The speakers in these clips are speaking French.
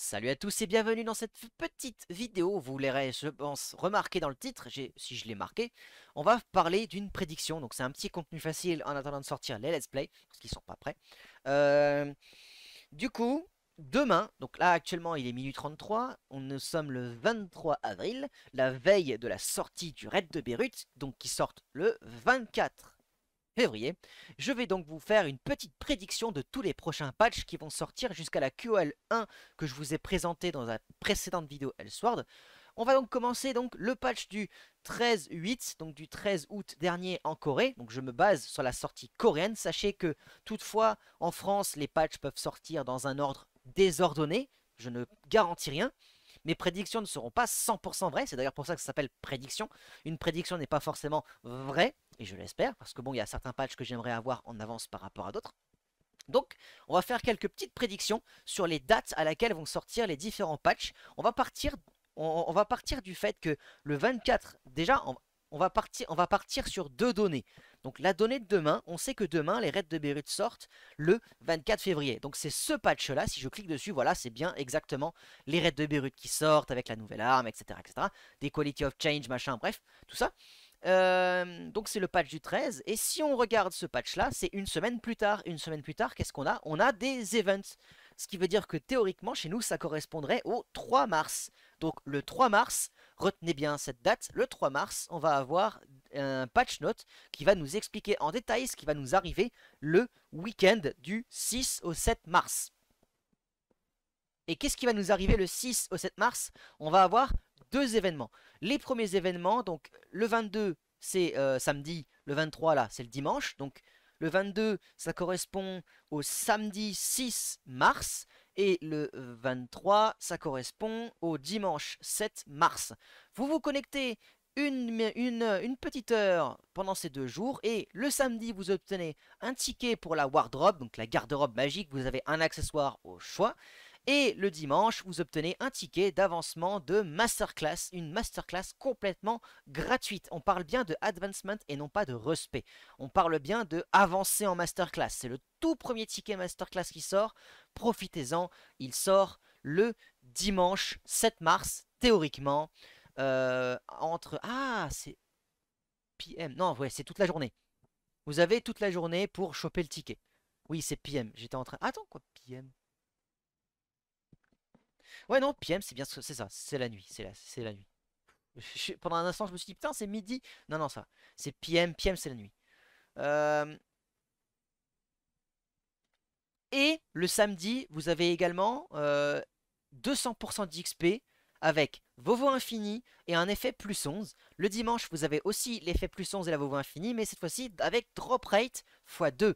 Salut à tous et bienvenue dans cette petite vidéo, vous l'aurez je pense remarqué dans le titre, si je l'ai marqué, on va parler d'une prédiction, donc c'est un petit contenu facile en attendant de sortir les let's play, parce qu'ils sont pas prêts. Euh, du coup, demain, donc là actuellement il est minuit 33, on, nous sommes le 23 avril, la veille de la sortie du raid de Beyrouth, donc qui sort le 24 février. Je vais donc vous faire une petite prédiction de tous les prochains patchs qui vont sortir jusqu'à la QL1 que je vous ai présenté dans la précédente vidéo Elsword. On va donc commencer donc le patch du 13-8, donc du 13 août dernier en Corée. Donc je me base sur la sortie coréenne. Sachez que toutefois en France les patchs peuvent sortir dans un ordre désordonné. Je ne garantis rien. Mes prédictions ne seront pas 100% vraies, c'est d'ailleurs pour ça que ça s'appelle prédiction. Une prédiction n'est pas forcément vraie, et je l'espère, parce que bon, il y a certains patchs que j'aimerais avoir en avance par rapport à d'autres. Donc, on va faire quelques petites prédictions sur les dates à laquelle vont sortir les différents patchs. On va partir, on, va partir du fait que le 24, déjà, on, va partir, on va partir sur deux données. Donc, la donnée de demain, on sait que demain, les raids de Berut sortent le 24 février. Donc, c'est ce patch-là, si je clique dessus, voilà, c'est bien exactement les raids de Berut qui sortent avec la nouvelle arme, etc., etc. Des quality of change, machin, bref, tout ça donc c'est le patch du 13. Et si on regarde ce patch-là, c'est une semaine plus tard. Une semaine plus tard, qu'est-ce qu'on a On a des events. Ce qui veut dire que théoriquement, chez nous, ça correspondrait au 3 mars. Donc le 3 mars, retenez bien cette date, le 3 mars, on va avoir un patch note qui va nous expliquer en détail ce qui va nous arriver le week-end du 6 au 7 mars. Et qu'est-ce qui va nous arriver le 6 au 7 mars On va avoir deux événements. Les premiers événements, donc le 22, c'est euh, samedi, le 23, là, c'est le dimanche. Donc le 22, ça correspond au samedi 6 mars. Et le 23, euh, ça correspond au dimanche 7 mars. Vous vous connectez une, une, une, petite heure pendant ces deux jours. Et le samedi, vous obtenez un ticket pour la wardrobe, donc la garde-robe magique. Vous avez un accessoire au choix. Et le dimanche, vous obtenez un ticket d'avancement de masterclass, une masterclass complètement gratuite. On parle bien de advancement et non pas de respect. On parle bien de avancer en masterclass. C'est le tout premier ticket masterclass qui sort. Profitez-en, il sort le dimanche 7 mars, théoriquement. Euh, entre... Ah, c'est... PM. Non, ouais, c'est toute la journée. Vous avez toute la journée pour choper le ticket. Oui, c'est PM. J'étais en train... Attends, quoi, PM Ouais, non, PM, c'est bien c'est ça, c'est la nuit, c'est la, c'est la nuit. pendant un instant, je me suis dit, putain, c'est midi. Non, non, ça, c'est PM, PM, c'est la nuit. Et le samedi, vous avez également 200% euh, d'XP avec Vovo Infini et un effet plus 11. Le dimanche, vous avez aussi l'effet plus 11 et la Vovo Infini, mais cette fois-ci avec drop rate x2.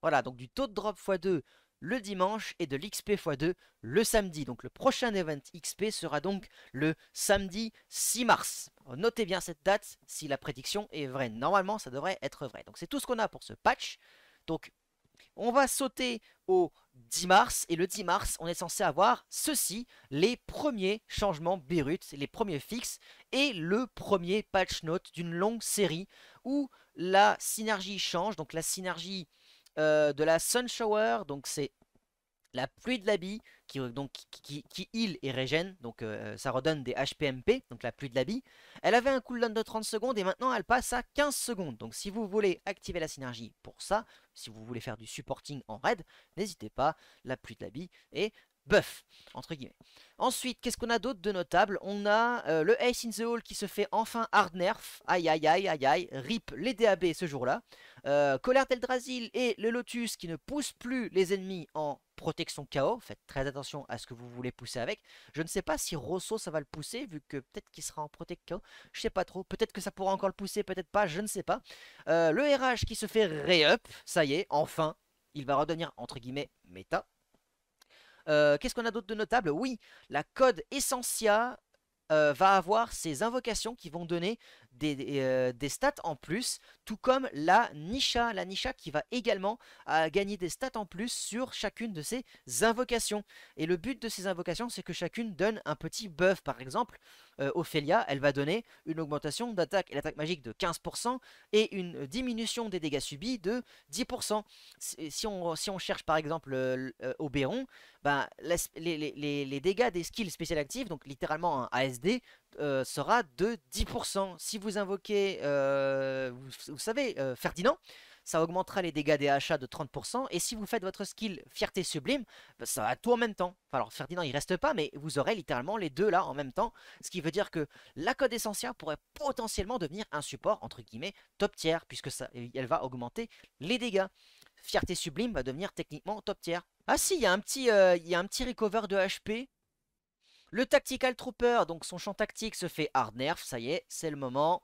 Voilà, donc du taux de drop x2 le dimanche et de l'XP x2 le samedi. Donc le prochain event XP sera donc le samedi 6 mars. Notez bien cette date si la prédiction est vraie. Normalement, ça devrait être vrai. Donc c'est tout ce qu'on a pour ce patch. Donc on va sauter au 10 mars et le 10 mars on est censé avoir ceci les premiers changements Beirut, les premiers fixes et le premier patch note d'une longue série où la synergie change donc la synergie euh, de la Sun Shower, donc c'est la pluie de la qui, euh, donc, qui, qui, heal et régène, donc euh, ça redonne des HPMP, donc la pluie de la bille, Elle avait un cooldown de 30 secondes et maintenant elle passe à 15 secondes. Donc si vous voulez activer la synergie pour ça, si vous voulez faire du supporting en raid, n'hésitez pas, la pluie de la bille Et buff, entre guillemets. Ensuite, qu'est-ce qu'on a d'autre de notable On a euh, le Ace in the Hall qui se fait enfin hard nerf. Aïe aïe aïe aïe aïe. Rip les DAB ce jour-là. Euh, Colère d'Eldrasil et le Lotus qui ne poussent plus les ennemis en protection KO. Faites très attention à ce que vous voulez pousser avec. Je ne sais pas si Rosso ça va le pousser vu que peut-être qu'il sera en protection KO. Je sais pas trop. Peut-être que ça pourra encore le pousser, peut-être pas, je ne sais pas. Euh, le RH qui se fait re-up. Ça y est, enfin. Il va redevenir entre guillemets méta. Euh, qu'est-ce qu'on a d'autre de notable Oui, la code Essentia euh, va avoir ses invocations qui vont donner euh, des, stats en plus, tout comme la Nisha, la Nisha qui va également gagner des stats en plus sur chacune de ses invocations. Et le but de ces invocations, c'est que chacune donne un petit buff. Par exemple, euh, Ophélia, Ophelia, elle va donner une augmentation d'attaque et l'attaque magique de 15% et une diminution des dégâts subis de 10%. Si on, si on cherche par exemple obéron, euh, euh, Oberon, ben, les, dégâts des skills spéciales actives, donc littéralement un ASD, sera de 10%. Si vous invoquez, vous, savez, Ferdinand, ça augmentera les dégâts des achats de 30%, et si vous faites votre skill Fierté Sublime, bah, ça va tout en même temps. alors Ferdinand il reste pas, mais vous aurez littéralement les deux là en même temps, ce qui veut dire que la code essentielle pourrait potentiellement devenir un support, entre guillemets, top tiers. puisque ça, elle va augmenter les dégâts. Fierté Sublime va devenir techniquement top tier. Ah si, il y, a un petit, euh, y a un petit recover de HP, le Tactical Trooper, donc son champ tactique se fait hard nerf, ça y est, c'est le moment.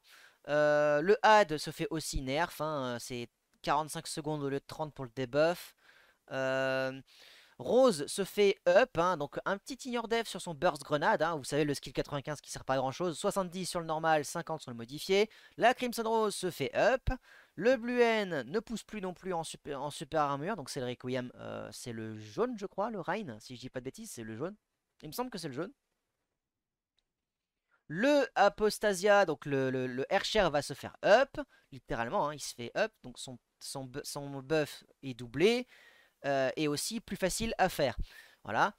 Euh, le HAD se fait aussi nerf, hein, c'est 45 secondes au lieu de 30 pour le debuff. Euh, Rose se fait up, hein, donc un petit ignore dev sur son burst grenade, hein. vous savez le skill 95 qui sert pas à grand chose, 70 sur le normal, 50 sur le modifié, la Crimson Rose se fait up, le blue n ne pousse plus non plus en super, en super armure, donc c'est le Requiem, euh, c'est le jaune je crois, le Rhine, si je dis pas de bêtises, c'est le jaune, il me semble que c'est le jaune, le Apostasia, donc le, le, va se faire up, littéralement, hein, il se fait up, donc son, son, buff est doublé, euh, et aussi plus facile à faire. Voilà.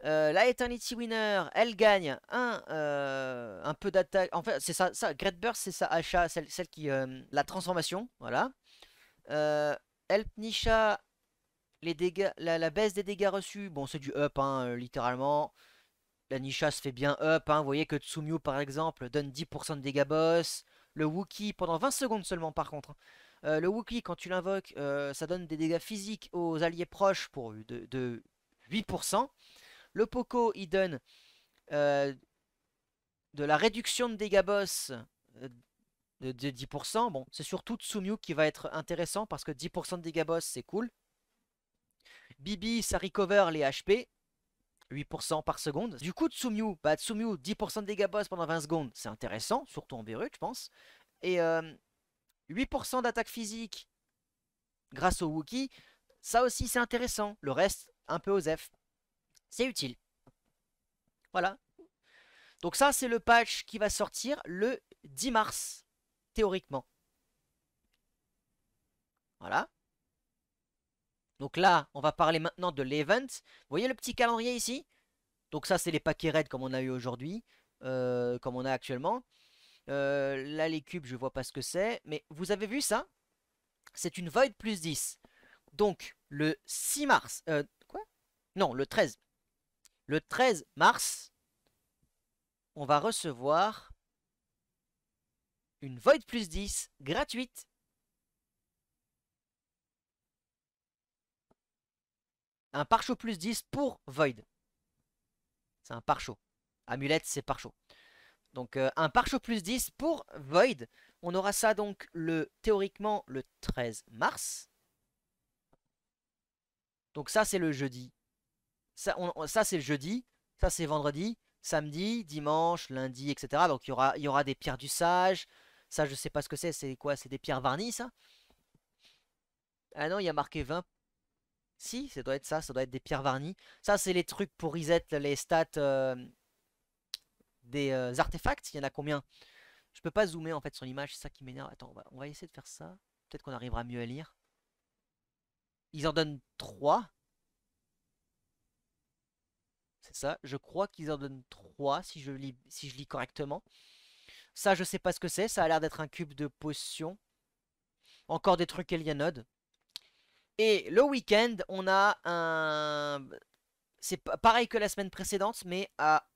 est euh, la Eternity Winner, elle gagne un, euh, un peu d'attaque. En fait, c'est ça, ça, Great Burst, c'est sa achat, celle, qui. la transformation, voilà. Help Nisha, les dégâts, la, baisse des dégâts reçus, bon, c'est du up, hein, littéralement. La Nisha se fait bien up, hein. vous voyez que Tsumiu, par exemple donne 10% de dégâts boss. Le Wookie, pendant 20 secondes seulement par contre. Hein. Euh, le Wookie, quand tu l'invoques, euh, ça donne des dégâts physiques aux alliés proches pour de, 8%. Le Poco, il donne euh, de la réduction de dégâts boss de, 10%. Bon, c'est surtout Tsumiu qui va être intéressant parce que 10% de dégâts boss, c'est cool. Bibi, ça recover les HP. 8% par seconde. Du coup, Tsumiu. bah, Tsumiu 10% de dégâts boss pendant 20 secondes, c'est intéressant, surtout en Beru, je pense. Et 8% euh, d'attaque physique grâce au Wookie, ça aussi c'est intéressant. Le reste, un peu aux F. C'est utile. Voilà. Donc ça, c'est le patch qui va sortir le 10 mars, théoriquement. Voilà. Donc là, on va parler maintenant de l'event. Vous voyez le petit calendrier ici Donc ça, c'est les paquets raids comme on a eu aujourd'hui, euh, comme on a actuellement. Euh, là, les cubes, je vois pas ce que c'est. Mais vous avez vu ça C'est une void plus 10. Donc, le 6 mars... Euh, quoi Non, le 13. Le 13 mars, on va recevoir une void plus 10 gratuite un pare plus 10 pour Void. C'est un pare Amulette, c'est pare Donc euh, un pare plus 10 pour Void. On aura ça donc le théoriquement le 13 mars. Donc ça c'est le jeudi. Ça, c'est le jeudi. Ça c'est vendredi. Samedi, dimanche, lundi, etc. Donc il y aura, y aura des pierres du sage. Ça je ne sais pas ce que c'est. C'est quoi C'est des pierres varnies ça Ah non, il y a marqué 20 si, ça doit être ça, ça doit être des pierres varnies. Ça, c'est les trucs pour reset les stats euh, des euh, artefacts. Il y en a combien Je peux pas zoomer en fait sur l'image, c'est ça qui m'énerve. Attends, on va, essayer de faire ça. Peut-être qu'on arrivera mieux à lire. Ils en donnent 3. C'est ça, je crois qu'ils en donnent 3 si je lis, si je lis correctement. Ça, je sais pas ce que c'est, ça a l'air d'être un cube de potion. Encore des trucs Elianode. Et le week-end, on a un... C'est pareil que la semaine précédente, mais à...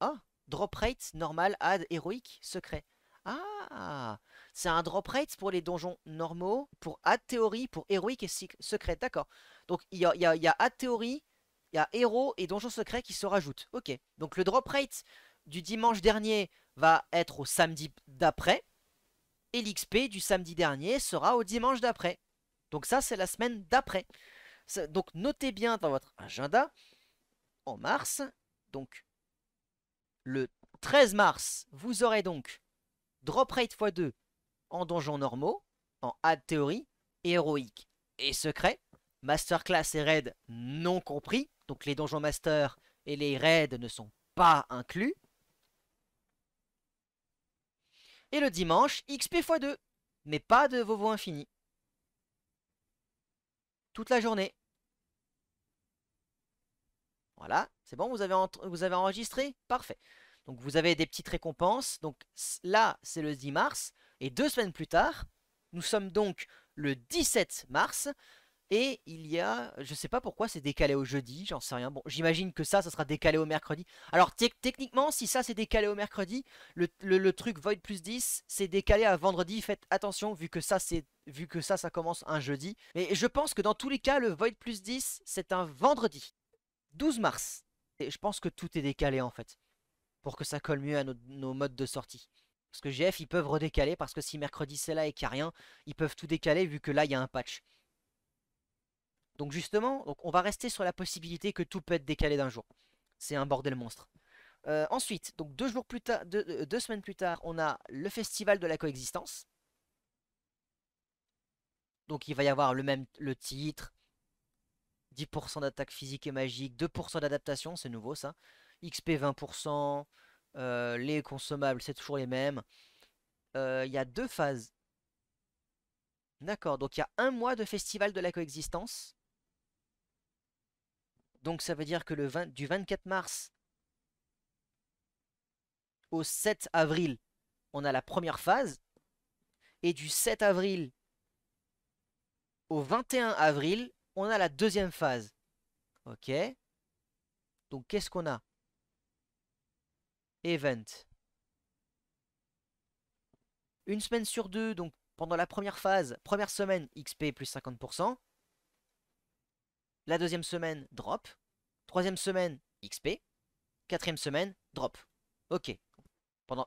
oh, Drop rate, normal, add, héroïque, secret. Ah C'est un drop rate pour les donjons normaux, pour ad théorie, pour héroïque et secret, d'accord. Donc il y a, y, y a add théorie, il y a héros et donjons secrets qui se rajoutent. Ok, donc le drop rate du dimanche dernier va être au samedi d'après, et l'XP du samedi dernier sera au dimanche d'après. Donc ça, c'est la semaine d'après. Donc notez bien dans votre agenda, en mars, donc le 13 mars, vous aurez donc Drop Rate x2 en donjons normaux, en Ad théorie, héroïque et secret, Class et Raid non compris, donc les donjons Master et les Raids ne sont pas inclus. Et le dimanche, XP x2, mais pas de Vovo infini toute la journée. Voilà, c'est bon, vous avez, vous avez enregistré Parfait. Donc vous avez des petites récompenses. Donc là, c'est le 10 mars. Et deux semaines plus tard, nous sommes donc le 17 mars. Et il y a, je sais pas pourquoi c'est décalé au jeudi, j'en sais rien. Bon, j'imagine que ça, ça sera décalé au mercredi. Alors techniquement, si ça c'est décalé au mercredi, le, truc Void plus 10, c'est décalé à vendredi. Faites attention vu que ça c'est vu que ça, ça commence un jeudi. Mais je pense que dans tous les cas, le Void plus 10, c'est un vendredi. 12 mars. Et je pense que tout est décalé en fait. Pour que ça colle mieux à nos, nos modes de sortie. Parce que GF, ils peuvent redécaler parce que si mercredi c'est là et qu'il n'y a rien, ils peuvent tout décaler vu que là il y a un patch. Donc justement, donc on va rester sur la possibilité que tout peut être décalé d'un jour. C'est un bordel monstre. Euh, ensuite, donc deux, jours plus tard, euh, semaines plus tard, on a le festival de la coexistence. Donc il va y avoir le même le titre, 10% d'attaque physique et magique, 2% d'adaptation, c'est nouveau ça. XP 20%, euh, les consommables, c'est toujours les mêmes. Il y a deux phases. D'accord, donc il y a un mois de festival de la coexistence. Donc ça veut dire que le du 24 mars au 7 avril, on a la première phase. Et du 7 avril au 21 avril, on a la deuxième phase. Ok Donc qu'est-ce qu'on a Event. Une semaine sur deux, donc pendant la première phase, première semaine, XP plus 50%. La deuxième semaine, drop. Troisième semaine, XP. Quatrième semaine, drop. Ok. Pendant...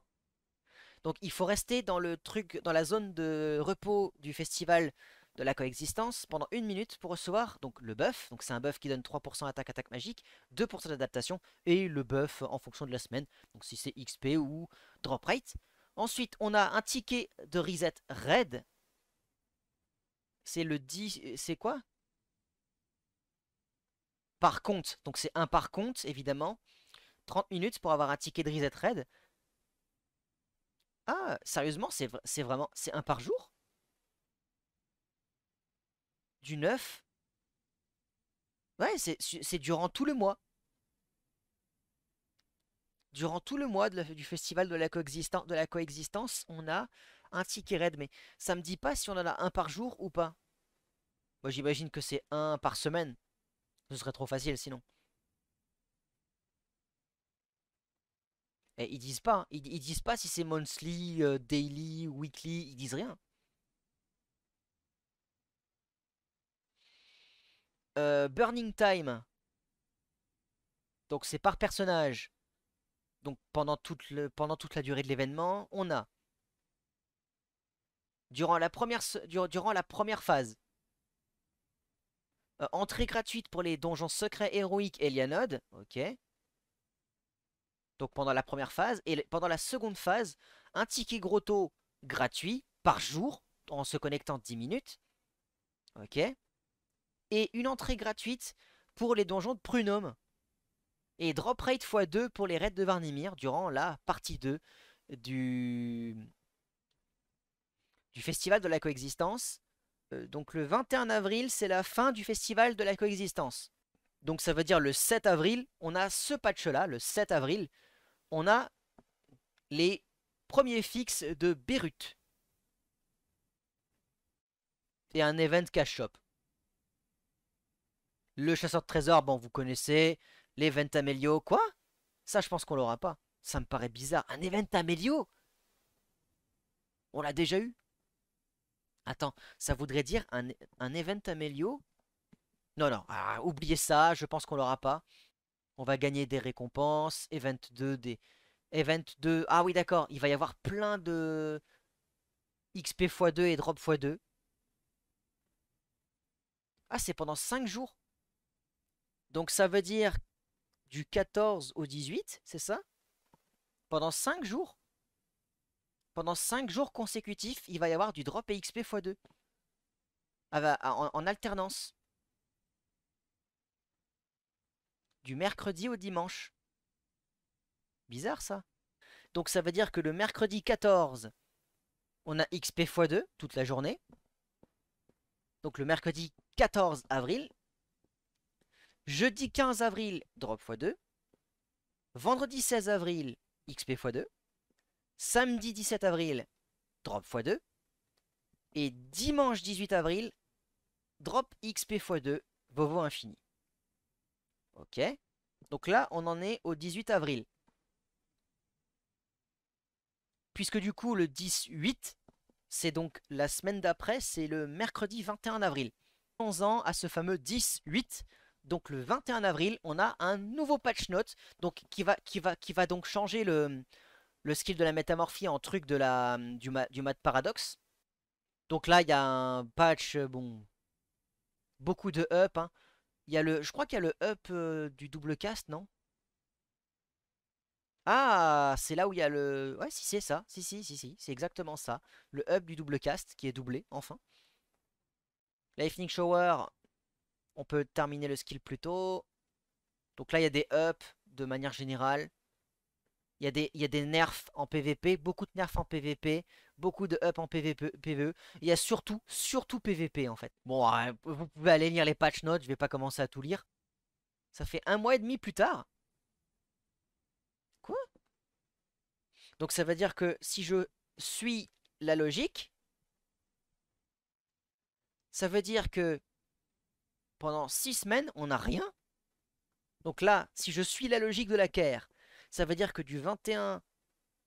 Donc il faut rester dans le truc, dans la zone de repos du festival de la coexistence pendant une minute pour recevoir donc le buff. Donc c'est un buff qui donne 3% attaque attaque magique, 2% d'adaptation et le buff en fonction de la semaine. Donc si c'est XP ou drop rate. Ensuite on a un ticket de reset raid. C'est le 10. C'est quoi par compte. Donc c'est un par compte, évidemment. 30 minutes pour avoir un ticket de reset raid. Ah, sérieusement, c'est vraiment... C'est un par jour Du 9 Ouais, c'est durant tout le mois. Durant tout le mois du festival de la, coexistence, de la coexistence, on a un ticket raid. Mais ça me dit pas si on en a un par jour ou pas. Moi, j'imagine que c'est un par semaine. Ce serait trop facile sinon. Et eh, ils disent pas, hein. ils, disent pas si c'est monthly, euh, daily, weekly, ils disent rien. Euh, burning Time. Donc c'est par personnage. Donc pendant toute, le, pendant toute la durée de l'événement, on a durant la première, durant la première phase, euh, entrée gratuite pour les donjons secrets héroïques Elianode. Ok. Donc pendant la première phase. Et pendant la seconde phase, un ticket grotto gratuit par jour en se connectant 10 minutes. Ok. Et une entrée gratuite pour les donjons de Prunome. Et drop rate x2 pour les raids de Varnimir durant la partie 2 du, du festival de la coexistence. Euh, donc le 21 avril, c'est la fin du festival de la coexistence. Donc ça veut dire le 7 avril, on a ce patch-là, le 7 avril, on a les premiers fixes de Beyrouth. Et un event cash shop. Le chasseur de trésors, bon, vous connaissez. L'event Amelio, quoi Ça, je pense qu'on l'aura pas. Ça me paraît bizarre. Un event Amelio On l'a déjà eu Attends, ça voudrait dire un, un event Amélio Non, non, ah, oubliez ça, je pense qu'on l'aura pas. On va gagner des récompenses, event 2, des... Event 2, ah oui d'accord, il va y avoir plein de XP x2 et drop x2. Ah, c'est pendant 5 jours. Donc ça veut dire du 14 au 18, c'est ça Pendant 5 jours pendant 5 jours consécutifs, il va y avoir du drop et XP x2. Ah bah, en, en alternance. Du mercredi au dimanche. Bizarre ça. Donc ça veut dire que le mercredi 14, on a XP x2 toute la journée. Donc le mercredi 14 avril. Jeudi 15 avril, drop x2. Vendredi 16 avril, XP x2 samedi 17 avril, drop x2. Et dimanche 18 avril, drop XP x2, Vovo infini. Ok. Donc là, on en est au 18 avril. Puisque du coup, le 18, c'est donc la semaine d'après, c'est le mercredi 21 avril. 11 ans à ce fameux 18. Donc le 21 avril, on a un nouveau patch note donc qui, va, qui, va, qui va donc changer le, le skill de la métamorphie en truc de la, mm, du, du mat paradoxe. Donc là, il y a un patch, euh, bon, beaucoup de up. Hein. Il y a le, je crois qu'il y a le up euh, du double cast, non Ah, c'est là où il y a le... Ouais, si, c'est ça. Si, si, si, si, c'est exactement ça. Le up du double cast qui est doublé, enfin. Lightning Shower, on peut terminer le skill plus tôt. Donc là, il y a des up de manière générale. Il y, a des, nerfs en PVP, beaucoup de nerfs en PVP, beaucoup de up en PVP, PVE. Il y a surtout, surtout PVP en fait. Bon, vous pouvez aller lire les patch notes, je vais pas commencer à tout lire. Ça fait un mois et demi plus tard. Quoi Donc ça veut dire que si je suis la logique, ça veut dire que pendant six semaines, on n'a rien. Donc là, si je suis la logique de la care, ça veut dire que du 21,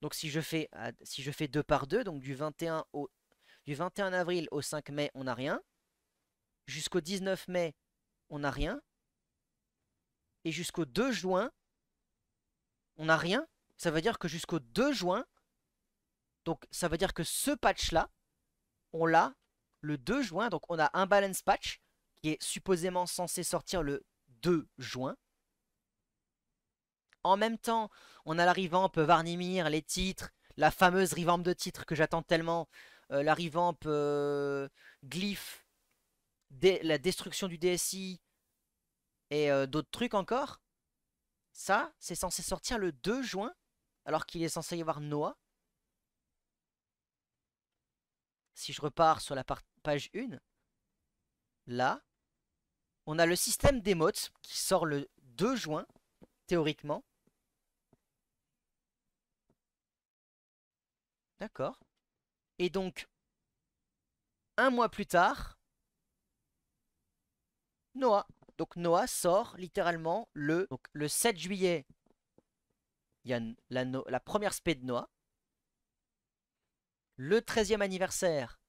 donc si je fais, si par deux, donc du 21, au, du 21 avril au 5 mai, on n'a rien. Jusqu'au 19 mai, on n'a rien. Et jusqu'au 2 juin, on n'a rien. Ça veut dire que jusqu'au 2 juin, donc ça veut dire que ce patch-là, on l'a le 2 juin. Donc on a un balance patch qui est supposément censé sortir le 2 juin. En même temps, on a la revamp euh, Varnimir, les titres, la fameuse revamp de titres que j'attends tellement, euh, la revamp euh, Glyph, la destruction du DSI et d'autres trucs encore. Ça, c'est censé sortir le 2 juin, alors qu'il est censé y avoir Noah. Si je repars sur la page 1, là, on a le système d'émotes qui sort le 2 juin, théoriquement. D'accord. Et donc, un mois plus tard, Noah. Donc Noah sort littéralement le, le 7 juillet. Il y a la, première spé de Noah. Le 13e anniversaire.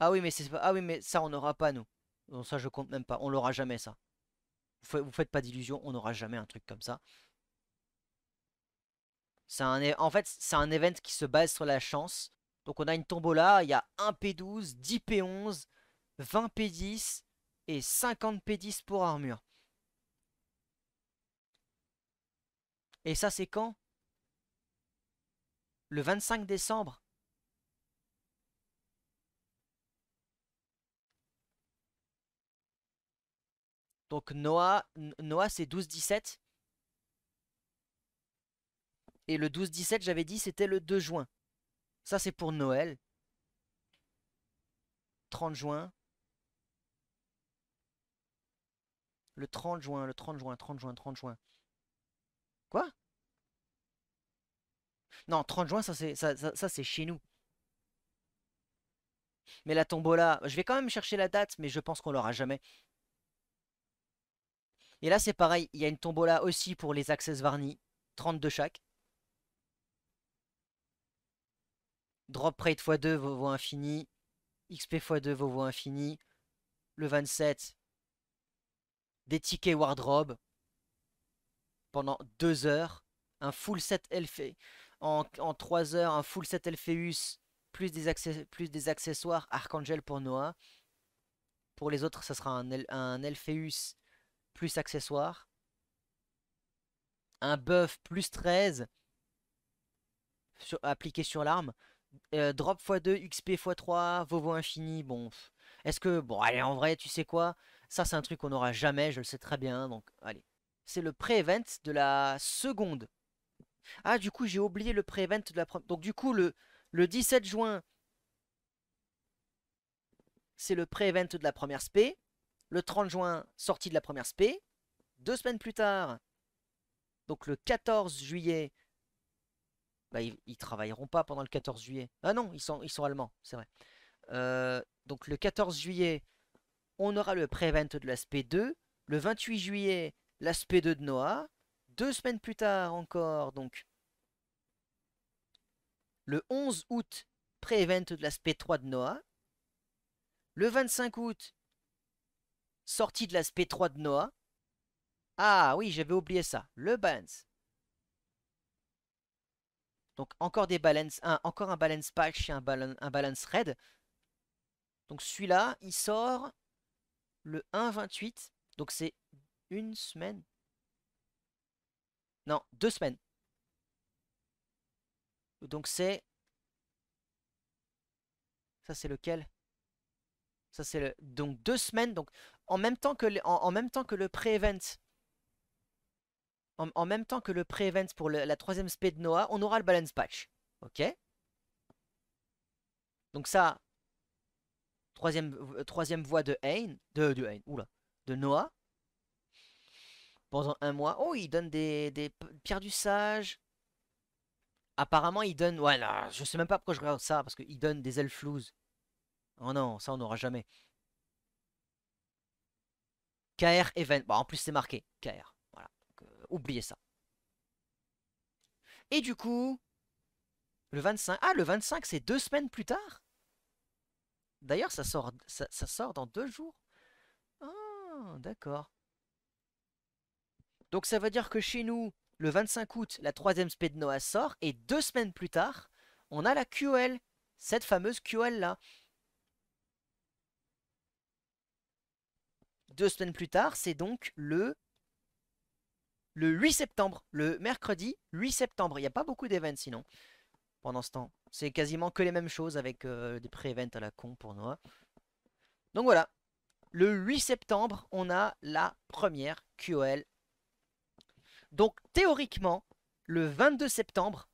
Ah oui, mais c'est ah oui, mais ça on n'aura pas nous. Donc ça je compte même pas, on l'aura jamais ça. Vous, faites pas d'illusion, on n'aura jamais un truc comme ça en fait, c'est un event qui se base sur la chance. Donc on a une tombola, il y a 1 P12, 10 P11, 20 P10 et 50 P10 pour armure. Et ça c'est quand Le 25 décembre. Donc Noah, Noah c'est 12-17. Et le 12-17, j'avais dit, c'était le 2 juin. Ça, c'est pour Noël. 30 juin. Le 30 juin, le 30 juin, 30 juin, 30 juin. Quoi Non, 30 juin, ça c'est ça, chez nous. Mais la tombola, je vais quand même chercher la date, mais je pense qu'on l'aura jamais. Et là, c'est pareil, il y a une tombola aussi pour les access Varni, 32 chaque. Drop rate x2 vaut, vaut infini. XP x2 vaut, vaut infini. Le 27, des tickets wardrobe pendant 2 heures. Un full set Elfé. En, 3 heures, un full set Elphéus plus des, accessoires Archangel pour Noah. Pour les autres, ça sera un, un plus accessoires. Un buff plus 13 appliqué sur l'arme. Euh, drop x2, XP x3, Vovo infini, bon. Est-ce que, bon, allez, en vrai, tu sais quoi Ça, c'est un truc qu'on n'aura jamais, je le sais très bien, donc allez. C'est le pré-event de la seconde. Ah, du coup, j'ai oublié le pré-event de la première. Donc, du coup, le, le 17 juin, c'est le pré-event de la première SP. Le 30 juin, sortie de la première SP. Deux semaines plus tard, donc le 14 juillet, bah, ils, travailleront pas pendant le 14 juillet. Ah non, ils sont, ils sont allemands, c'est vrai. Euh, donc le 14 juillet, on aura le pré-event de l'aspect 2. Le 28 juillet, l'aspect 2 de Noah. Deux semaines plus tard encore, donc le 11 août, pré-event de l'aspect 3 de Noah. Le 25 août, sortie de l'aspect 3 de Noah. Ah oui, j'avais oublié ça. Le Benz. Donc encore des balance, un, encore un balance patch et un, balance, un balance red. Donc celui-là, il sort le 1 Donc c'est une semaine. Non, deux semaines. Donc c'est... Ça c'est lequel Ça c'est le... Donc deux semaines. Donc en même temps que, en même temps que le pré-event en, même temps que le pré-event pour la troisième spé de Noah, on aura le balance patch. Ok Donc ça, troisième, euh, voie de de, de Noah. Pendant un mois. Oh, il donne des, pierres du sage. Apparemment, il donne. Ouais, là, je sais même pas pourquoi je regarde ça, parce qu'il donne des elfes Oh non, ça on n'aura jamais. KR Event. en plus, c'est marqué. KR oubliez ça. Et du coup, le 25. Ah, le 25, c'est deux semaines plus tard D'ailleurs, ça sort, ça, sort dans deux jours. Ah, d'accord. Donc ça veut dire que chez nous, le 25 août, la troisième spé de Noah sort, et deux semaines plus tard, on a la QOL, cette fameuse QOL-là. Deux semaines plus tard, c'est donc le le 8 septembre, le mercredi 8 septembre. Il n'y a pas beaucoup d'événements sinon, pendant ce temps. C'est quasiment que les mêmes choses avec euh, des pré-events à la con pour nous. Donc voilà, le 8 septembre, on a la première QOL. Donc théoriquement, le 22 septembre,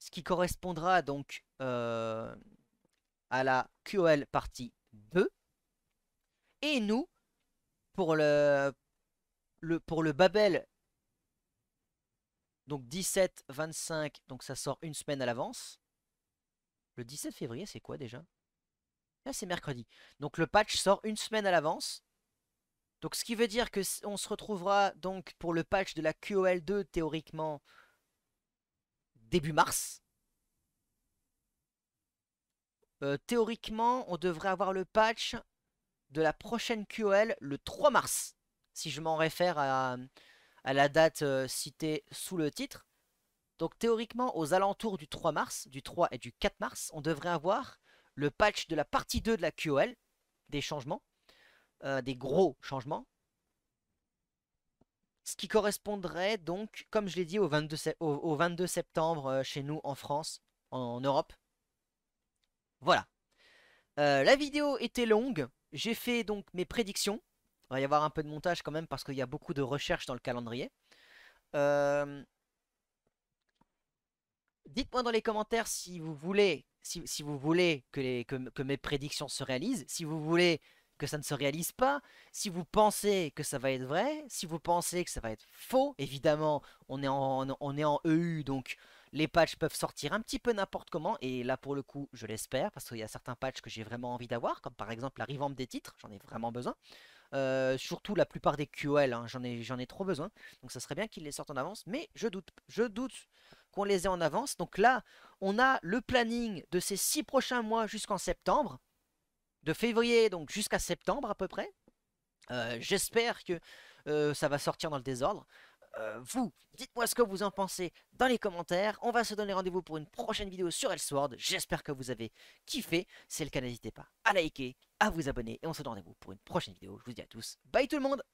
ce qui correspondra donc euh, à la QOL partie 2. Et nous, pour, le, pour le Babel, donc 17, 25, donc ça sort une semaine à l'avance. Le 17 février, c'est quoi déjà Là, ah, c'est mercredi. Donc le patch sort une semaine à l'avance. Donc ce qui veut dire que on se retrouvera donc pour le patch de la QOL2 théoriquement début mars. Euh, théoriquement, on devrait avoir le patch de la prochaine QOL le 3 mars si je m'en réfère à, mmh, la date citée sous le titre. Donc théoriquement, aux alentours du 3 mars, du 3 et du 4 mars, on devrait avoir le patch de la partie 2 de la QOL, des changements, des gros changements. Ce qui correspondrait donc, comme je l'ai dit, au 22, septembre chez nous en France, en Europe. Voilà. la vidéo était longue, j'ai fait donc mes prédictions. Il va y avoir un peu de montage quand même parce qu'il y a beaucoup de recherches dans le calendrier. Euh, dites-moi dans les commentaires si vous voulez, si, vous voulez que, mes prédictions se réalisent, si vous voulez que ça ne se réalise pas, si vous pensez que ça va être vrai, si vous pensez que ça va être faux. Évidemment, on est en, est en EU, donc les patchs peuvent sortir un petit peu n'importe comment, et là pour le coup, je l'espère, parce qu'il y a certains patchs que j'ai vraiment envie d'avoir, comme par exemple la revamp des titres, j'en ai vraiment besoin. Euh, surtout la plupart des QOL, hein, j'en ai, trop besoin. Donc ça serait bien qu'ils les sortent en avance, mais je doute, je doute qu'on les ait en avance. Donc là, on a le planning de ces six prochains mois jusqu'en septembre, de février donc jusqu'à septembre à peu près. Euh, j'espère que euh, ça va sortir dans le désordre. Euh, vous, dites-moi ce que vous en pensez dans les commentaires. On va se donner rendez-vous pour une prochaine vidéo sur Elsword. J'espère que vous avez kiffé. Si c'est le cas, n'hésitez pas à liker, à vous abonner. Et on se donne rendez-vous pour une prochaine vidéo. Je vous dis à tous. Bye tout le monde